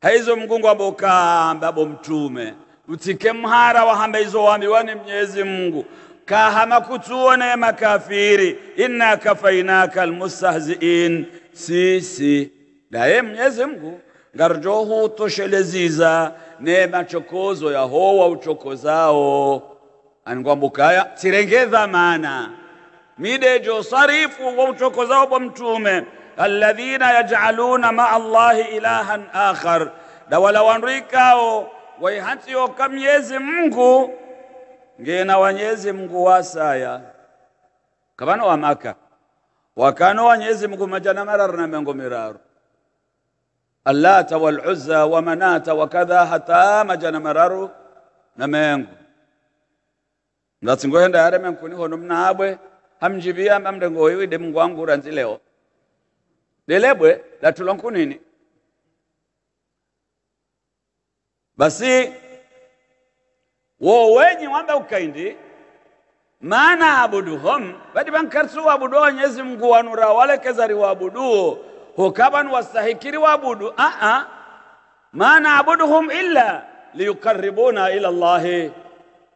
haizo mgungu amba ukaamba abo mtume utike mhara wahamba izo waambiwa ni mnyezi mungu kahama kutuone makafiri inna kafainaka almustahziin sisi daye mnyezi mungu ngarjo hutoshelezisa nema chokozo ya hoa uchokozao anigwambukaya tirengedha mana midejo sarifu wa uchokozao bwa mtume alladhina yaj'aluna ma allahi ilahan akhar dawala ikao waihatiyo kamyezi mngu ngena wanyezi mngu wasaya kabano wa maka wakano wanyezi mngu majana na mengo miraru allata waluzza wa manata wa kadha hata majana mararu na mengu ndatsingo henda yare menkuni hono mnaabwe hamjibia mamde ngoyi de mungu wangu ranzi leo delebwe nkunini basi wowenyi wamba ukaindi maana abuduhum badi bankarsu waabuduo nyezi mngu wanura walekezari waabuduo hukaban wastahikiri waabudu aa ma naabuduhum illa liyukaribuna ila llahi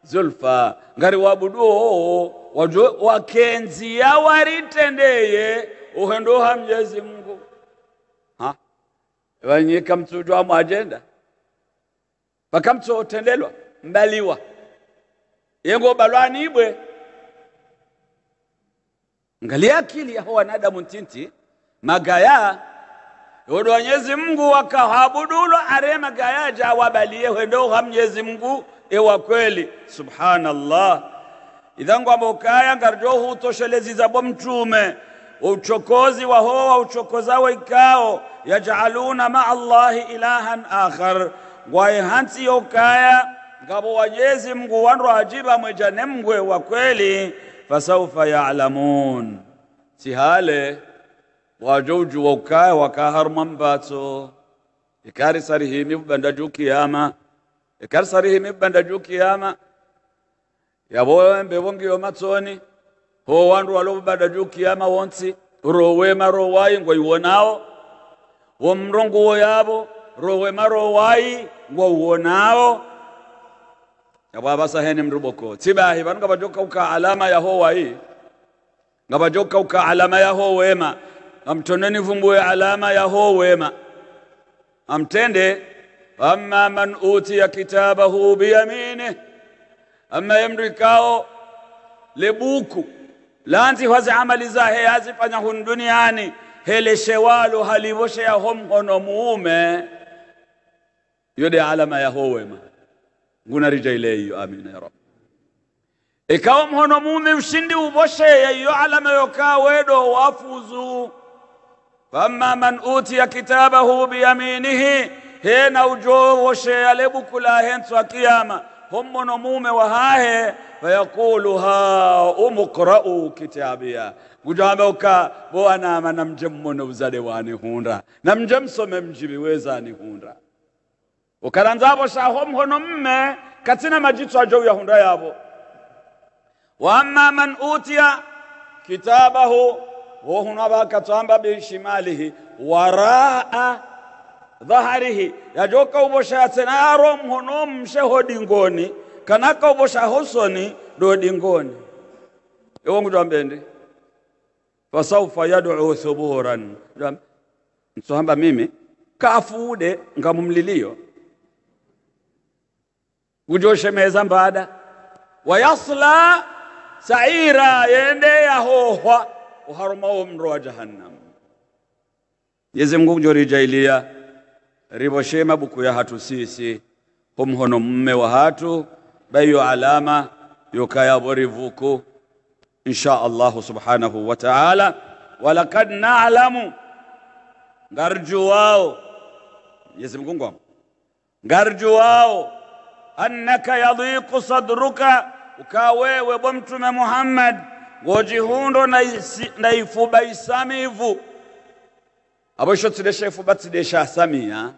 zulfa ngari waabuduo wakenziya waritendeye uhenduha mjezi mungu ha vanyika mtsutwa ajenda paka mtsotendelwa mbaliwa yengo balwani ibwe ngali akili yaho wanadamu ntinti magaya yodo wanyezi mungu wakahabudulo are magaya jawabaliye hwendoha mnyezi mungu ewa kweli subhanallah idhangu ambokaya ngarjohu utoshelezi bo mtume uchokozi waho wa ikao yaj'aluna maa allahi ilahan akhar ngwaye hansi yokaya ngabo wanyezi mungu wandu ajiba mwejane mngwe wa kweli fasaufa yaalamun sihale wajoju waukae wakaharuma mbatso ikari sarihimi bubanda juu kiyama ikari sarihimi bubanda juu kiyama yabowembe bongiyo matsoni ho wandu walo bubanda juu kiyama wonsi rowema rowayi ngwa iwonawo womronguwo yabo rowema rowayi ngwa uwonawo yabwabasa hene mndu boko tsibahi banu ngabajoka uka alama yahowayi ngabajoka uka alama yahowema amtoneni vumbuye alama ya ho wema amtende amma man utiya kitabahu biyamine amma yemdu ikao lebuku lanzi hwazi amali zahe yazifanya hun duniani heleshewalo halivosheyaho mhono muume yode alama yaho wema ngunarija ileiyo amina ya rabbi ikawa mhono muume ushindi uvosheya iyo alama yokaa wedo wafuzu faama man utiya kitabahu biyaminihi hena ujoowoshe ale buku kiyama hommono mume wa hahe fayaqulu ha umuqra'u kitabiya ngujambe uka bo anama mmono uzade wani hunda namje msome mjibi wezani hunda ukaranzabo shaho mme katina majitu ajo ya hunda yabo wa man utiya kitabahu wohuno abakatwamba bishimalihi waraa dhaharihi yajoka uboshatse naro mhono msheho dingoni kanaka uboshaho hosoni do dingoni iwo ngutwambendi fasaufa yaduu thuburan nsohamba mimi kafuude ngamumlilio ujoshemeza mbada wayasla saira yende yahohwa uharumao harmao mro wa jahannam yeze ngu jori jailia buku ya hatu sisi humhono mme wa hatu bayo alama yokaya bori insha Allah subhanahu wa ta'ala walakad na'lamu ngarju wao yeze mgungo ngarju wao annaka yadhiqu sadruka ukawewe bwa mtume Muhammad ngojihundo ndaifuba isami ivu abo shotsiresha ifuba tsiresha asamiya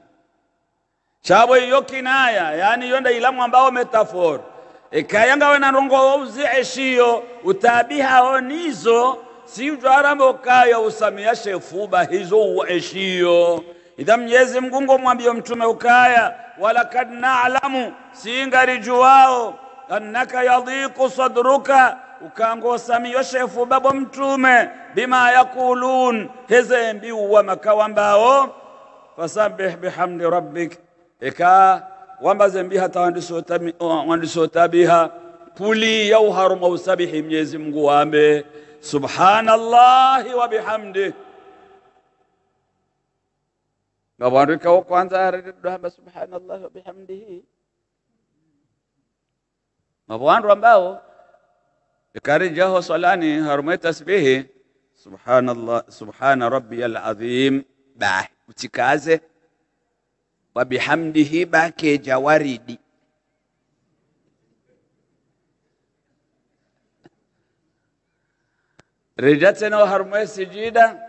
chabo iyo kinaya yani iyo ilamu ambao metafor ikayangawe narongo uzieshiyo utabihao nizo sijwarambokayo usamiyashe shefuba hizo ueshiyo idha mnyezi mgungo mwambio mtume ukaya walakad nalamu singarijuwao annaka yadhiku sadruka ukangosamiyo shefu babo mtume bima yakulun hezembi uwamaka wambao fasabbih bihamdi rabbik eka wamba zembi hata wandisotabiha puli yauharuma usabihi mnyezi mngu wambe subhanallahi wa bihamdih nga vandu ikawo kwanza ariridhamba subhanallahi wa bihamdihi mavwandu ambao لكاري جاهو صلاني هرمي تسبيحي سبحان الله سبحان ربي العظيم باه وتكازي وبحمده باكي جواريدي رجتنا هرمي سجيدا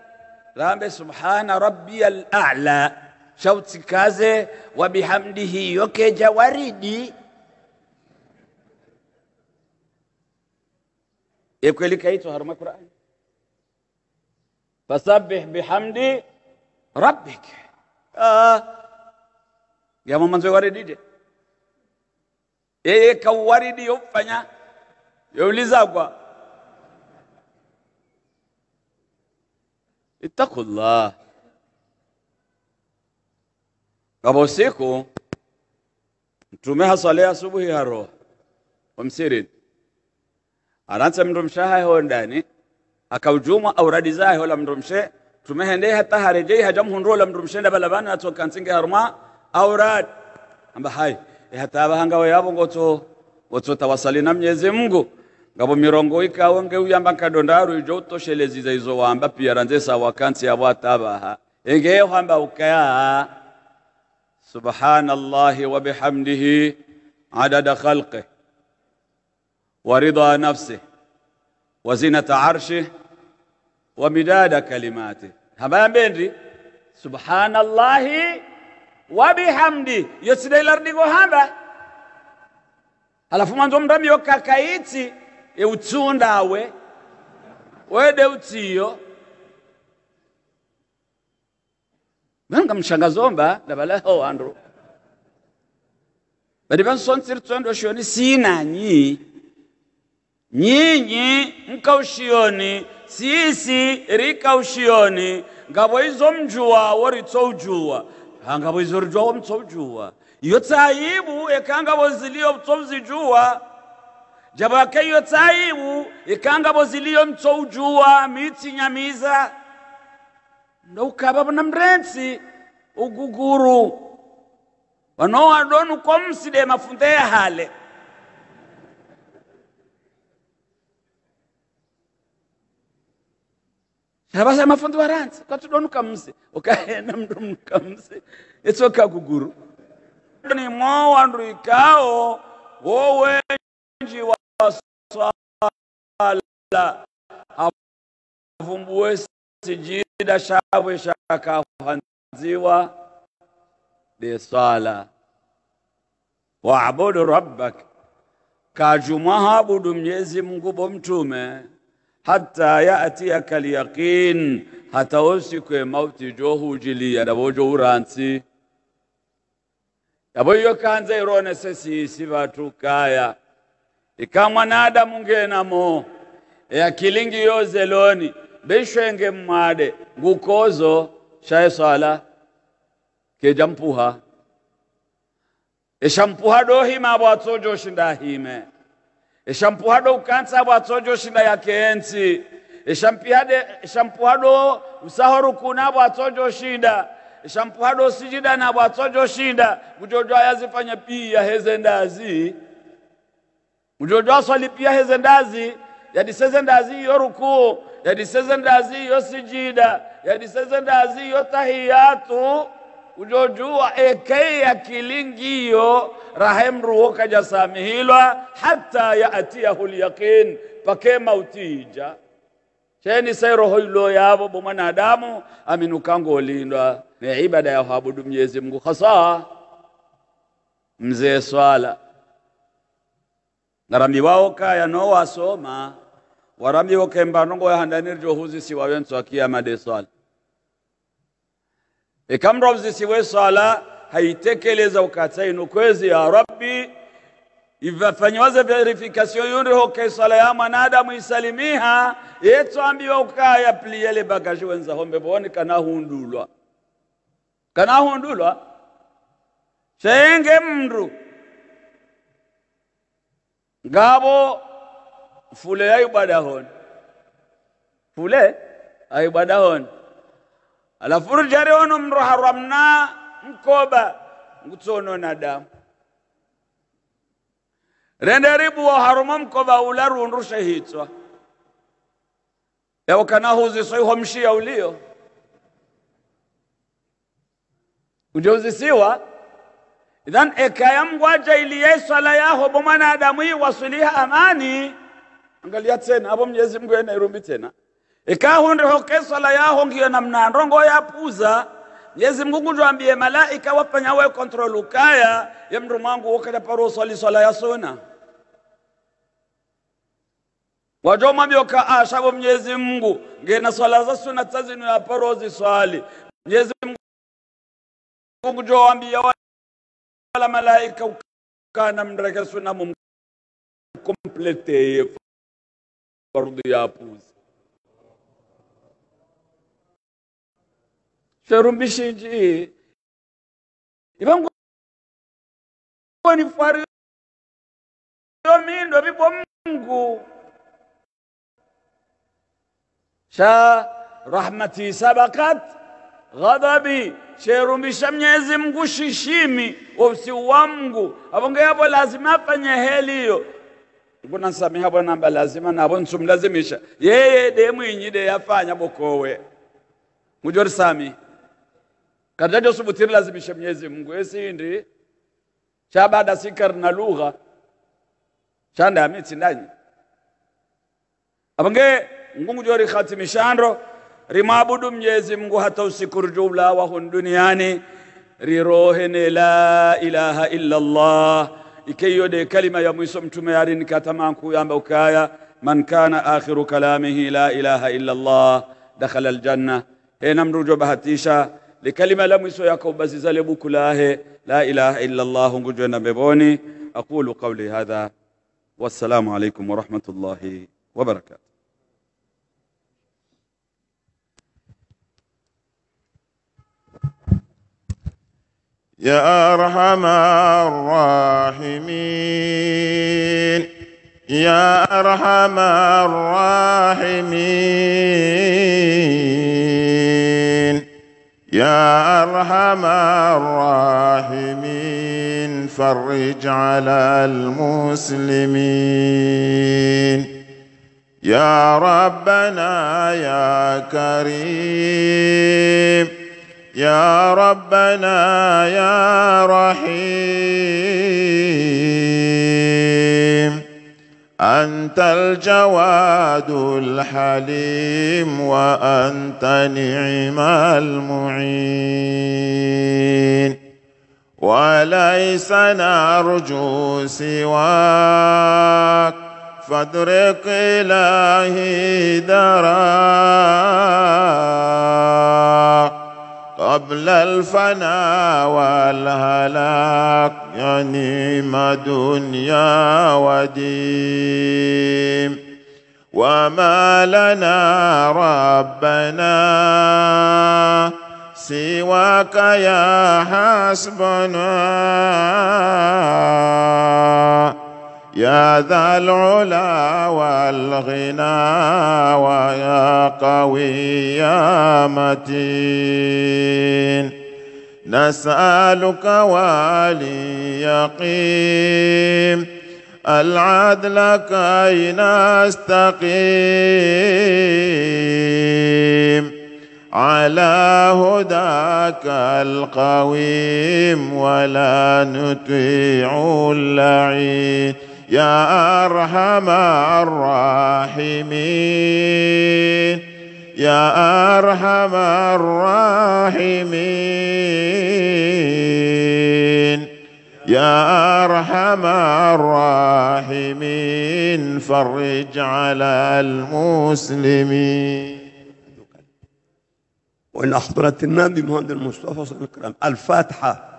رامي سبحان ربي الأعلى شوتي كازي وبحمده يوكي جواريدي يبقى لكي تهرمك رأي فسبح بحمد ربك آه. يا ماما زي ورد دي ايه كورد يفنيا يوليزا اتقوا الله أبو usiku mtume hasa leo asubuhi haro aransa mndu mshaha ho ndani akaujuma auradi zaho la mndu mshe tumehende hata harejei hajam hundu la mndu mshe ndabala bana atoka nsinge harma aurad amba hai e hata bahanga wa yabo ngoto ngoto tawasali na Mwenyezi Mungu ngabo mirongo ikawo nge uyamba kadondaru ijo utoshelezi za izo wamba pia ranze sa wakansi ya watabaha enge hamba ukaya subhanallahi wa bihamdihi adada khalqihi ورضا nafsih wa zinata arshih wa midada kalimati hambayambendi subhanallahi wa bihamdi yosidailardigo hamba alafu mwanzo mndami yokakaitsi eutsundawe wedeutsiyo utsiyo vanga mshangazomba ndavalaho wandu vadi vansonsiri shoni sinanyi nyinyi mkaushioni sisi rika ushioni ngabo izo mjuwa woritso ujua hangabo izo rijuwa womtso ujua iyo tsayibu ekangabo ziliyo mtso mzijuwa jabake iyo tsayibu ekangabo ziliyo mtso ujua mitsi nyamiza noukaba na mrensi uguguru wanowadonu komside mafunde hale abasha amafundi baranze ukatudonuka mse ukahena mndu mnuka mse etsoka kuguru ni mwa wandu ikao wowe nji wa swala avumbuwe sijida shabwe shakafanziwa de swala waabudu rabbak kajumwa habudu mnyezi mungu bo mtume hatta yatiyaka lyaqin hata wonsikue mauti johujiliya dabo jouransi dabo iyo kanza ironese sisi batu kaya ika mwanadamu ngenamo eyakilingi yozeloni beshwenge mmade ngukozo shaye sala keja mpuha eshampuha dohima bwatsojo shindahime eshampuhado ukansa atsonjo shida ya kenzi eshampiade eshampuhado usahoru kunabo atsonjo shida eshampuhado sijida na atsonjo shida mujojo ayazifanya pia hezendazi mujojo aswali pia hezendazi yadisezendazi iyo rukuu yadisezendazi iyo sijida yadisezendazi iyo tahiyatu ujojuwa ekeya kilingiyo rahemruwo kajasamihilwa hata yaatiyahu lyaqin pake mauti hija cheni sairohoilo yavo bomwanadamu aminukango olindwa ne ibada ya habudu mnyezi mngu hasa mzee swala ngarambi wawo kaya no wasoma warambi wokembanongo yahandanirjohuzi siwawentswakia made swala ekamra obuzisibwa eswala hayitekeleza ukatsaino ukwezi ya rabbi ivafanyiwaze verifikasio yunrihoka eswala ya mwanadamu isalimiha yetswambiwa ukaya pliyele bagashi wenza hombe boone kanahundulwa kanahundulwa shenge mndu ngabo fule aibada honi fule aibada honi alafu rujari ono mndu haramna mkoba ngutsonona damu rende ribuwo haruma mkoba ula rundu shehitswa yawakanahuzisoiho mshiya uliyo ujauzisiwa idhan ekaya mgwajailiye swala yaho bomana mwanadamu iwasuliha amani angalia tena abo mnyezi mngu yenairumbi tena ikahunde hoke swala yahongiwe namna ndongo yapuza Mwenyezi Mungu twambie malaika wafanya we control ukaya ya mndu mwangu wokata paro swali swala ya suna wajomwambioka ashavo ah, mnyezi mngu ngena swala za suna tazinu ya paro ziswali Mwenyezi Mungu jowambia wala malaika ukana mndrake suna mumkompleteye farudhi yapuza cherumbicinci ivangoni fwari mindo vipo Mungu sha rahmati sabakat ghadhabi sherumbisha mnyezi Mungu shishimi ofsi wa Mungu avonge yavo lazima afanye heliyo kuna nsamiha bwana namba lazima navo nsumlazimisha yeye de mwinyi de yafanya bokowe mujori samiha katika Joseph Butiri lazimisha Mwenyezi Mungu esindi cha baada sikar na lugha chanda ya miti ndani abange ngungu jori khatimishando rimabudu mnyezi Mungu hata usiku jumla wa hun duniani rirohe ne la ilaha illa Allah Ike yode kalima ya mwiso mtume yarini katama kuyamba ukaya man kana akhiru kalamihi la ilaha illa Allah dakhala aljanna enamrujo bahatisha لكلمة لم يسو يكو بزي زلبوك لا إله إلا الله نجونا ببوني أقول قولي هذا والسلام عليكم ورحمة الله وبركاته يا أرحم الراحمين يا أرحم الراحمين يا أرحم الراحمين فرج على المسلمين يا ربنا يا كريم يا ربنا يا رحيم أنت الجواد الحليم وأنت نعم المعين وليس نرجو سواك فادرك إلهي دراك قبل الفنا والهلاك يا يعني ما دنيا وديم وما لنا ربنا سواك يا حسبنا يا ذا العلا والغنى ويا قوي يا متين نسألك والي يقيم العدل كي نستقيم على هداك القويم ولا نطيع اللعين يا أرحم الراحمين يا أرحم الراحمين يا أرحم الراحمين فرج على المسلمين وإن أحضرت النبي محمد المصطفى صلى الله عليه وسلم الفاتحة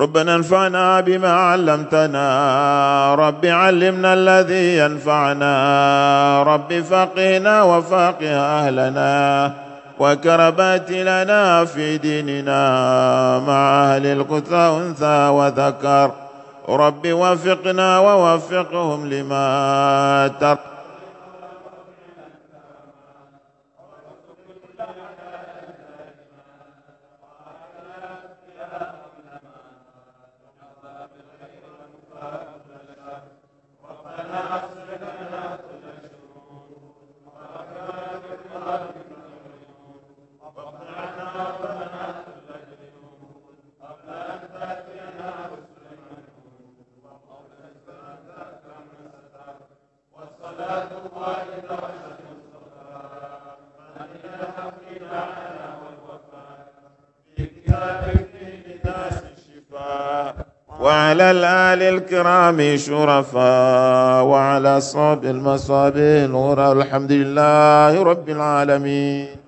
ربنا انفعنا بما علمتنا رب علمنا الذي ينفعنا رب فقهنا وفقه أهلنا وكربات لنا في ديننا مع أهل القدس أنثى وذكر رب وفقنا ووفقهم لما ترى وعلى الآل الكرام شرفا وعلى أصحاب المصابين الغرى الحمد لله رب العالمين